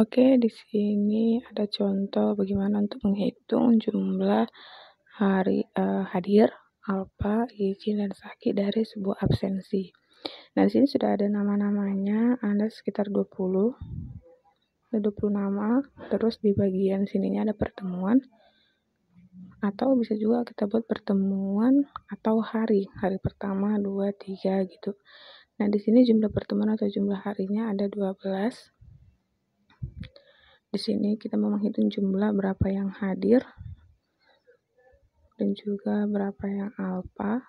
Oke, di sini ada contoh bagaimana untuk menghitung jumlah hari uh, hadir, alfa, izin, dan sakit dari sebuah absensi. Nah, di sini sudah ada nama-namanya, ada sekitar 20. Ada 20 nama, terus di bagian sininya ada pertemuan. Atau bisa juga kita buat pertemuan atau hari, hari pertama, dua tiga gitu. Nah, di sini jumlah pertemuan atau jumlah harinya ada 12. Di sini kita mau menghitung jumlah berapa yang hadir dan juga berapa yang alpha,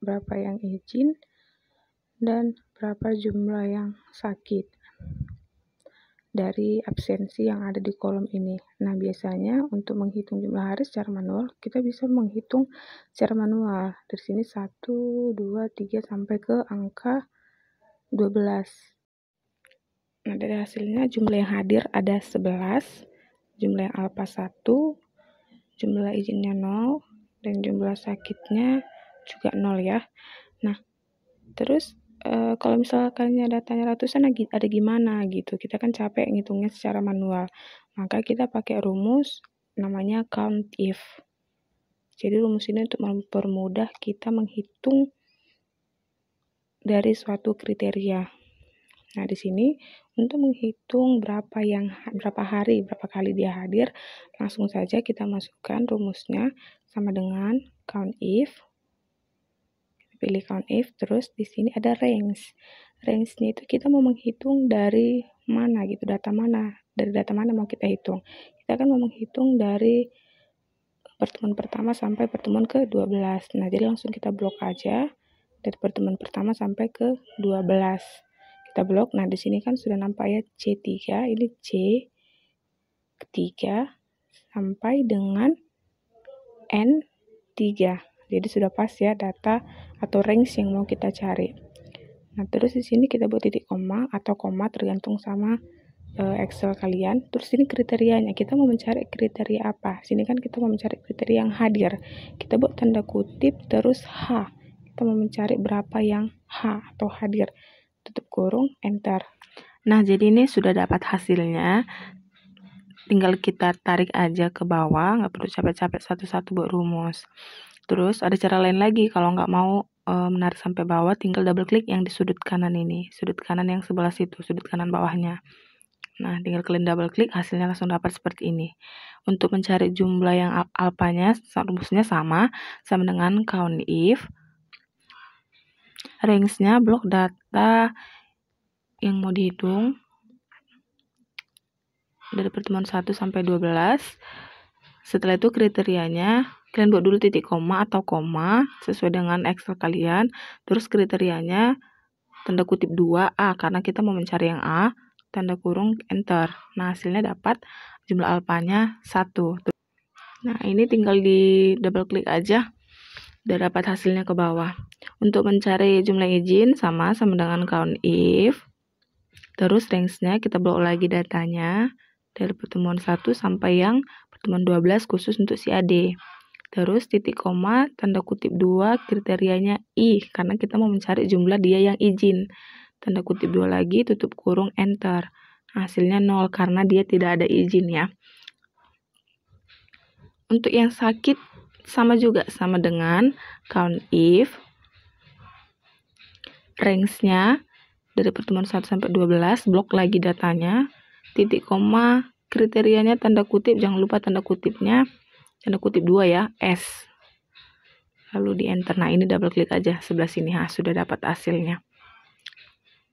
berapa yang izin, dan berapa jumlah yang sakit dari absensi yang ada di kolom ini. Nah, biasanya untuk menghitung jumlah hari secara manual, kita bisa menghitung secara manual. Dari sini 1, 2, 3, sampai ke angka 12. Nah, dari hasilnya jumlah yang hadir ada 11, jumlah yang alfa 1, jumlah izinnya 0, dan jumlah sakitnya juga 0 ya. Nah, terus e, kalau misalkan datanya ratusan ada gimana gitu. Kita kan capek ngitungnya secara manual. Maka kita pakai rumus namanya count if. Jadi rumus ini untuk mempermudah kita menghitung dari suatu kriteria. Nah, di sini untuk menghitung berapa yang berapa hari, berapa kali dia hadir, langsung saja kita masukkan rumusnya sama dengan count if. pilih count if, terus di sini ada range. Range-nya itu kita mau menghitung dari mana gitu, data mana, dari data mana mau kita hitung. Kita akan mau menghitung dari pertemuan pertama sampai pertemuan ke-12. Nah, jadi langsung kita blok aja dari pertemuan pertama sampai ke-12 kita blok. Nah, di sini kan sudah nampak ya C3. Ini C ketiga sampai dengan N3. Jadi sudah pas ya data atau range yang mau kita cari. Nah, terus di sini kita buat titik koma atau koma tergantung sama eh, Excel kalian. Terus ini kriterianya, kita mau mencari kriteria apa? Sini kan kita mau mencari kriteria yang hadir. Kita buat tanda kutip terus H. Kita mau mencari berapa yang H atau hadir tutup kurung, enter. Nah, jadi ini sudah dapat hasilnya. Tinggal kita tarik aja ke bawah, nggak perlu capek-capek satu-satu buat rumus. Terus ada cara lain lagi, kalau nggak mau e, menarik sampai bawah, tinggal double klik yang di sudut kanan ini. Sudut kanan yang sebelah situ, sudut kanan bawahnya. Nah, tinggal kalian double klik, hasilnya langsung dapat seperti ini. Untuk mencari jumlah yang alpanya rumusnya sama, sama dengan count if, range-nya blok data yang mau dihitung dari pertemuan 1 sampai 12. Setelah itu kriterianya, kalian buat dulu titik koma atau koma sesuai dengan Excel kalian. Terus kriterianya tanda kutip 2A karena kita mau mencari yang A, tanda kurung enter. Nah, hasilnya dapat jumlah alpanya 1. Nah, ini tinggal di double klik aja udah dapat hasilnya ke bawah. Untuk mencari jumlah izin sama sama dengan count if. Terus range-nya kita blok lagi datanya dari pertemuan 1 sampai yang pertemuan 12 khusus untuk si AD. Terus titik koma tanda kutip 2 kriterianya i karena kita mau mencari jumlah dia yang izin. Tanda kutip 2 lagi tutup kurung enter. Hasilnya 0 karena dia tidak ada izin ya. Untuk yang sakit sama juga sama dengan count if range-nya dari pertemuan 1 sampai 12, blok lagi datanya, titik koma, kriterianya tanda kutip, jangan lupa tanda kutipnya, tanda kutip 2 ya, S. Lalu di enter. Nah, ini double klik aja sebelah sini, ha, sudah dapat hasilnya.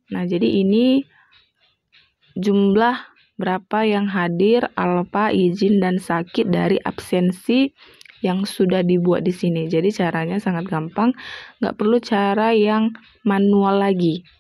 Nah, jadi ini jumlah berapa yang hadir alpa izin, dan sakit dari absensi yang sudah dibuat di sini. Jadi caranya sangat gampang, nggak perlu cara yang manual lagi.